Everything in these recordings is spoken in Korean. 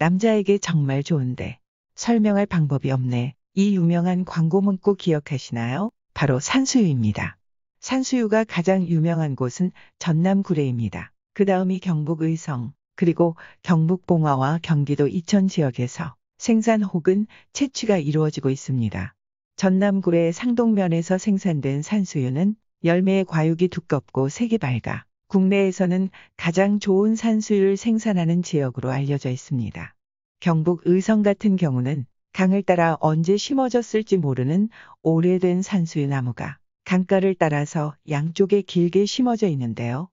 남자에게 정말 좋은데 설명할 방법이 없네. 이 유명한 광고 문구 기억하시나요? 바로 산수유입니다. 산수유가 가장 유명한 곳은 전남 구례입니다. 그 다음이 경북 의성, 그리고 경북 봉화와 경기도 이천 지역에서 생산 혹은 채취가 이루어지고 있습니다. 전남 구례 상동면에서 생산된 산수유는 열매의 과육이 두껍고 색이 밝아 국내에서는 가장 좋은 산수유를 생산하는 지역으로 알려져 있습니다. 경북 의성 같은 경우는 강을 따라 언제 심어졌을지 모르는 오래된 산수유 나무가 강가를 따라서 양쪽에 길게 심어져 있는데요.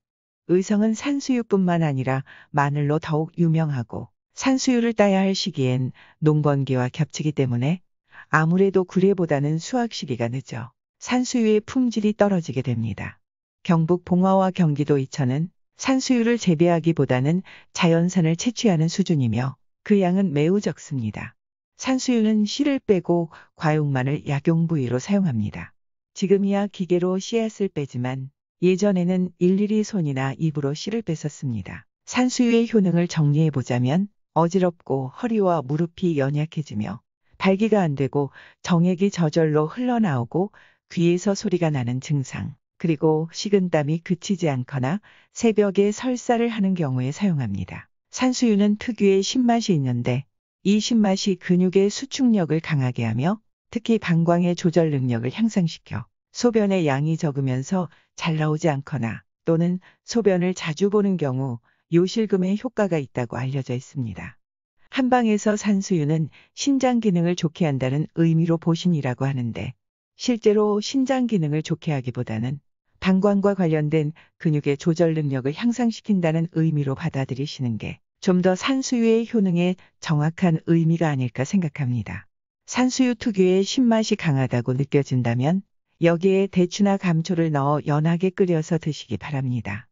의성은 산수유뿐만 아니라 마늘로 더욱 유명하고 산수유를 따야 할 시기엔 농번기와 겹치기 때문에 아무래도 구례보다는 수확 시기가 늦어 산수유의 품질이 떨어지게 됩니다. 경북 봉화와 경기도 이천은 산수유를 재배하기보다는 자연산을 채취하는 수준이며 그 양은 매우 적습니다. 산수유는 씨를 빼고 과육만을 약용 부위로 사용합니다. 지금이야 기계로 씨앗을 빼지만 예전에는 일일이 손이나 입으로 씨를 뺐었습니다. 산수유의 효능을 정리해보자면 어지럽고 허리와 무릎이 연약해지며 발기가 안 되고 정액이 저절로 흘러나오고 귀에서 소리가 나는 증상. 그리고 식은땀이 그치지 않거나 새벽에 설사를 하는 경우에 사용합니다. 산수유는 특유의 신맛이 있는데 이 신맛이 근육의 수축력을 강하게 하며 특히 방광의 조절 능력을 향상시켜 소변의 양이 적으면서 잘 나오지 않거나 또는 소변을 자주 보는 경우 요실금의 효과가 있다고 알려져 있습니다. 한방에서 산수유는 신장 기능을 좋게 한다는 의미로 보신이라고 하는데 실제로 신장 기능을 좋게 하기보다는 방광과 관련된 근육의 조절 능력을 향상시킨다는 의미로 받아들이시는 게 좀 더 산수유의 효능에 정확한 의미가 아닐까 생각합니다. 산수유 특유의 신맛이 강하다고 느껴진다면 여기에 대추나 감초를 넣어 연하게 끓여서 드시기 바랍니다.